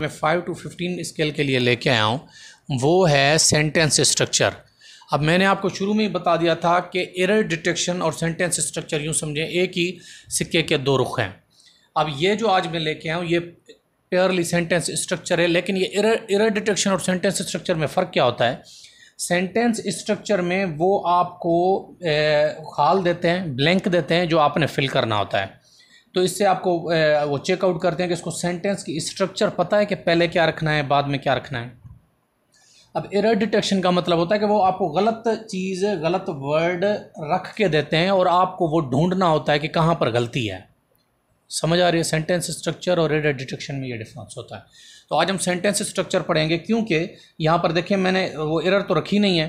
मैं five two fifteen scale के लिए लेके आया हूँ वो है सेंटेंस स्ट्रक्चर अब मैंने आपको शुरू में ही बता दिया था कि एरर डिटेक्शन और सेंटेंस स्ट्रक्चर यूँ समझें एक ही सिक्के के दो रुख हैं अब ये जो आज मैं लेके आया हूँ ये पेयरली सेंटेंस स्ट्रक्चर है लेकिन ये एरर एरर डिटेक्शन और सेंटेंस स्ट्रक्चर में फ़र्क क्या होता है सेंटेंस स्ट्रक्चर में वो आपको खाल देते हैं ब्लैंक देते हैं जो आपने फिल करना होता है तो इससे आपको वो चेकआउट करते हैं कि इसको सेंटेंस की स्ट्रक्चर पता है कि पहले क्या रखना है बाद में क्या रखना है अब एरर डिटेक्शन का मतलब होता है कि वो आपको गलत चीज़ गलत वर्ड रख के देते हैं और आपको वो ढूंढना होता है कि कहाँ पर गलती है समझ आ रही है सेंटेंस स्ट्रक्चर और एरर डिटेक्शन में ये डिफरेंस होता है तो आज हम सेंटेंस स्ट्रक्चर पढ़ेंगे क्योंकि यहाँ पर देखिए मैंने वो एरर तो रखी नहीं है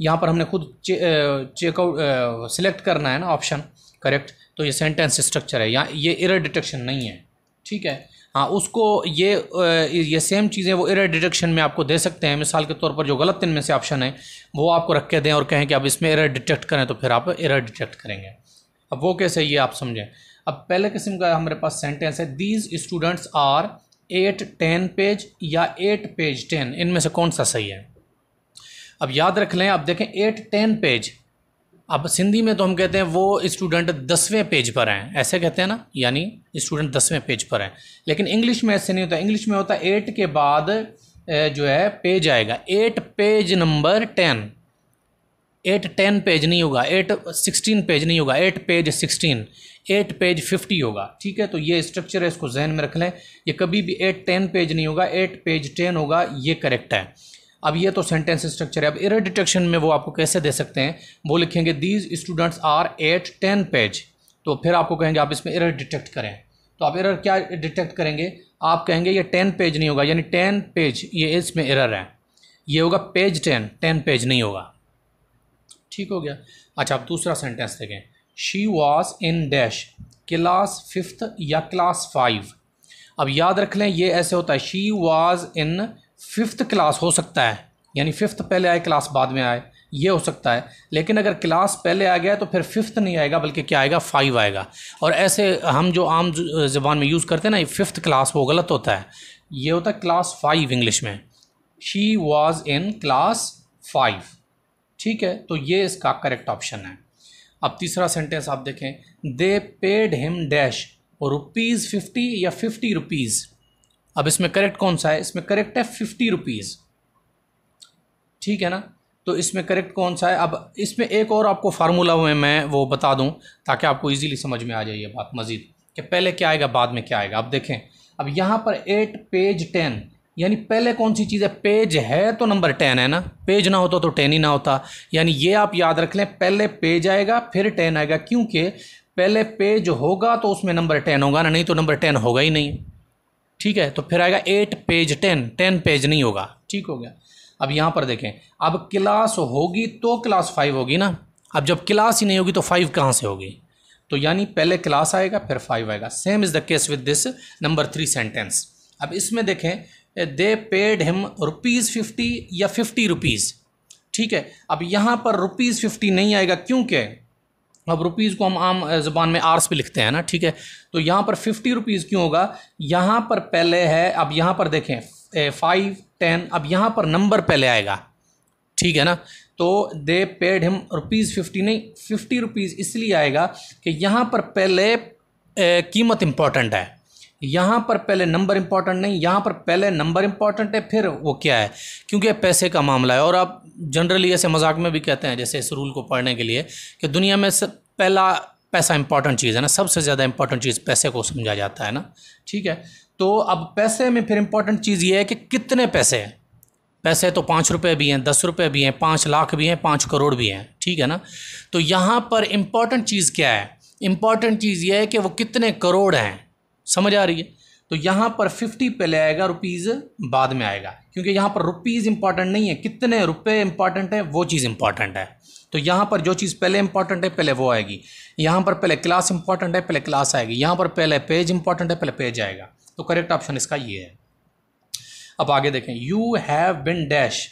यहाँ पर हमने खुद चेकआउट सिलेक्ट करना है ना ऑप्शन करेक्ट तो ये सेंटेंस स्ट्रक्चर है यहाँ ये एरर डिटेक्शन नहीं है ठीक है हाँ उसको ये ये सेम चीज़ें वो एरर डिटेक्शन में आपको दे सकते हैं मिसाल के तौर पर जो गलत इनमें से ऑप्शन है वो आपको रख के दें और कहें कि आप इसमें एरर डिटेक्ट करें तो फिर आप एरर डिटेक्ट करेंगे अब वो कैसे ये आप समझें अब पहले किस्म का हमारे पास सेंटेंस है these students are at ten page या एट पेज टेन इनमें से कौन सा सही है अब याद रख लें आप देखें एट टेन पेज अब सिंधी में तो हम कहते हैं वो स्टूडेंट दसवें पेज पर हैं ऐसे कहते हैं ना यानी स्टूडेंट दसवें पेज पर हैं लेकिन इंग्लिश में ऐसे नहीं होता इंग्लिश में होता एट के बाद जो है पेज आएगा at page number ten at ten page नहीं होगा एट सिक्सटीन पेज नहीं होगा at page sixteen at page fifty होगा ठीक है तो ये स्ट्रक्चर है इसको जहन में रख लें ये कभी भी एट टेन पेज नहीं होगा एट पेज टेन होगा ये करेक्ट है अब ये तो सेंटेंस स्ट्रक्चर है अब एरर डिटेक्शन में वो आपको कैसे दे सकते हैं वो लिखेंगे these students are at ten page तो फिर आपको कहेंगे आप इसमें एरर डिटेक्ट करें तो आप एरर क्या डिटेक्ट करेंगे आप कहेंगे ये टेन पेज नहीं होगा यानी टेन पेज ये इसमें एरर है ये होगा पेज टेन टेन पेज नहीं होगा ठीक हो गया अच्छा आप दूसरा सेंटेंस देखें she was in dash class fifth या क्लास फाइव अब याद रख लें ये ऐसे होता है she was in fifth class हो सकता है यानी फिफ्थ पहले आए क्लास बाद में आए ये हो सकता है लेकिन अगर क्लास पहले आ गया तो फिर फिफ्थ नहीं आएगा बल्कि क्या आएगा फाइव आएगा और ऐसे हम जो आम जबान में यूज़ करते हैं ना फिफ्थ क्लास वो गलत होता है ये होता है क्लास फाइव इंग्लिश में she was in class five ठीक है तो ये इसका करेक्ट ऑप्शन है अब तीसरा सेंटेंस आप देखें they paid him dash rupees fifty या फिफ्टी रुपीज़ अब इसमें करेक्ट कौन सा है इसमें करेक्ट है फिफ्टी रुपीज़ ठीक है ना तो इसमें करेक्ट कौन सा है अब इसमें एक और आपको फार्मूला में मैं वो बता दूं ताकि आपको इजीली समझ में आ जाए ये बात मज़ीद कि पहले क्या आएगा बाद में क्या आएगा अब देखें अब यहाँ पर एट पेज टेन यानी पहले कौन सी चीज़ है पेज है तो नंबर टेन है ना पेज ना होता तो टेन ही ना होता यानी ये आप याद रख लें पहले पेज आएगा फिर टेन आएगा क्योंकि पहले पेज होगा तो उसमें नंबर टेन होगा ना नहीं तो नंबर टेन होगा ही नहीं ठीक है तो फिर आएगा at page ten ten page नहीं होगा ठीक हो गया अब यहाँ पर देखें अब क्लास होगी तो क्लास फाइव होगी ना अब जब क्लास ही नहीं होगी तो फाइव कहाँ से होगी तो यानी पहले क्लास आएगा फिर फाइव आएगा same is the case with this number three sentence अब इसमें देखें they paid him rupees fifty या फिफ्टी रुपीज़ ठीक है अब यहाँ पर रुपीज़ फिफ्टी नहीं आएगा क्योंकि अब रुपीज़ को हम आम ज़बान में आर्स पे लिखते हैं ना ठीक है तो यहाँ पर फिफ्टी रुपीज़ क्यों होगा यहाँ पर पहले है अब यहाँ पर देखें फाइव टेन अब यहाँ पर नंबर पहले आएगा ठीक है ना तो they paid him rupees fifty नहीं फिफ्टी रुपीज़ इसलिए आएगा कि यहाँ पर पहले कीमत इम्पॉर्टेंट है यहाँ पर पहले नंबर इंपॉर्टेंट नहीं यहाँ पर पहले नंबर इंपॉर्टेंट है फिर वो क्या है क्योंकि पैसे का मामला है और आप जनरली ऐसे मजाक में भी कहते हैं जैसे इस रूल को पढ़ने के लिए कि दुनिया में सब पहला पैसा इंपॉर्टेंट चीज़ है ना सबसे ज़्यादा इंपॉर्टेंट चीज़ पैसे को समझा जाता है ना ठीक है तो अब पैसे में फिर इंपॉर्टेंट चीज़ ये है कि कितने पैसे हैं पैसे तो पाँच रुपये भी हैं दस रुपये भी हैं पाँच लाख भी हैं पाँच करोड़ भी हैं ठीक है ना तो यहाँ पर इम्पॉर्टेंट चीज़ क्या है इम्पॉर्टेंट चीज़ यह है कि वो कितने करोड़ हैं समझ आ रही है तो यहाँ पर फिफ्टी पहले आएगा रुपीज़ बाद में आएगा क्योंकि यहाँ पर रुपीज़ इंपॉर्टेंट नहीं है कितने रुपए इंपॉर्टेंट है वो चीज़ इंपॉर्टेंट है तो यहाँ पर जो चीज़ पहले इंपॉर्टेंट है पहले वो आएगी यहाँ पर पहले क्लास इंपॉर्टेंट है पहले क्लास आएगी यहाँ पर पहले पेज इंपॉर्टेंट है पहले पेज आएगा तो करेक्ट ऑप्शन इसका ये है अब आगे देखें you have been dash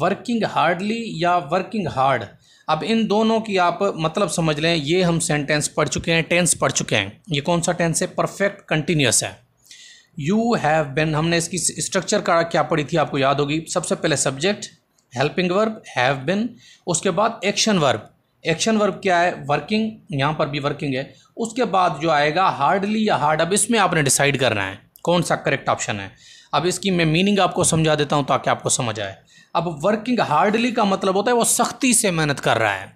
working hardly या वर्किंग हार्ड अब इन दोनों की आप मतलब समझ लें ये हम सेंटेंस पढ़ चुके हैं टेंस पढ़ चुके हैं ये कौन सा टेंस है परफेक्ट कंटिन्यूस है यू हैव बिन हमने इसकी स्ट्रक्चर का क्या पढ़ी थी आपको याद होगी सबसे पहले subject helping verb have been उसके बाद एक्शन वर्ब एक्शन वर्ब क्या है वर्किंग यहाँ पर भी वर्किंग है उसके बाद जो आएगा हार्डली या हार्ड अब इसमें आपने डिसाइड करना है कौन सा करेक्ट ऑप्शन है अब इसकी मैं मीनिंग आपको समझा देता हूँ ताकि आपको समझ आए अब वर्किंग हार्डली का मतलब होता है वो सख्ती से मेहनत कर रहा है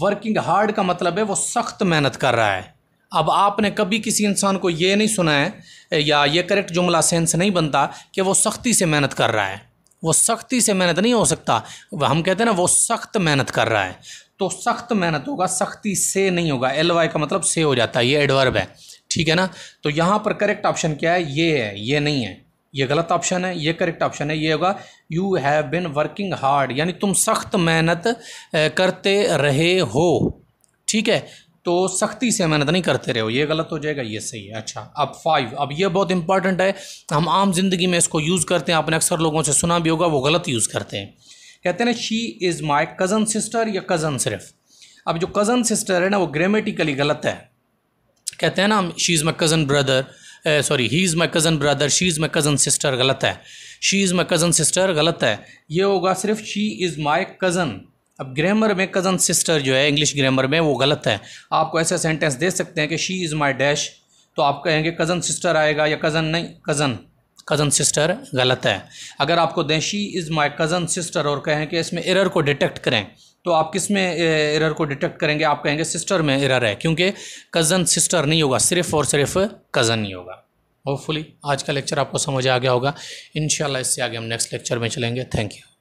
वर्किंग हार्ड का मतलब है वो सख्त मेहनत कर रहा है अब आपने कभी किसी इंसान को ये नहीं सुना है या ये करेक्ट जुमला सेंस नहीं बनता कि वो सख्ती से मेहनत कर रहा है वो सख्ती से मेहनत नहीं हो सकता हम कहते हैं ना वो सख्त मेहनत कर रहा है तो सख्त मेहनत होगा सख्ती से नहीं होगा एल वाई का मतलब से हो जाता है ये एडवर्ब है ठीक है ना तो यहाँ पर करेक्ट ऑप्शन क्या है ये है ये नहीं है ये गलत ऑप्शन है ये करेक्ट ऑप्शन है ये होगा you have been working hard यानी तुम सख्त मेहनत करते रहे हो ठीक है तो सख्ती से मेहनत नहीं करते रहे हो ये गलत हो जाएगा ये सही है अच्छा अब फाइव अब ये बहुत इंपॉर्टेंट है हम आम जिंदगी में इसको यूज़ करते हैं आपने अक्सर लोगों से सुना भी होगा वो गलत यूज़ करते हैं कहते हैं ना she is my cousin sister या कज़न सिर्फ अब जो कज़न सिस्टर है ना वो ग्रामेटिकली गलत है कहते हैं ना she is my cousin brother sorry he is my cousin brother she is my cousin sister गलत है she is my cousin sister गलत है ये होगा सिर्फ शी इज़ माई कज़न अब ग्रामर में कज़न सिस्टर जो है इंग्लिश ग्रामर में वो गलत है आपको ऐसा सेंटेंस दे सकते हैं कि शी इज़ माई डैश तो आप कहेंगे कज़न सिस्टर आएगा या कज़न नहीं कज़न कज़न सिस्टर गलत है अगर आपको दें she is my cousin sister और कहें कि इसमें एरर को डिटेक्ट करें तो आप किस में एरर को डिटेक्ट करेंगे आप कहेंगे सिस्टर में एरर है क्योंकि कज़न सिस्टर नहीं होगा सिर्फ़ और सिर्फ कज़न ही होगा होपफुली आज का लेक्चर आपको समझ आ गया होगा इन इससे आगे हम नेक्स्ट लेक्चर में चलेंगे थैंक यू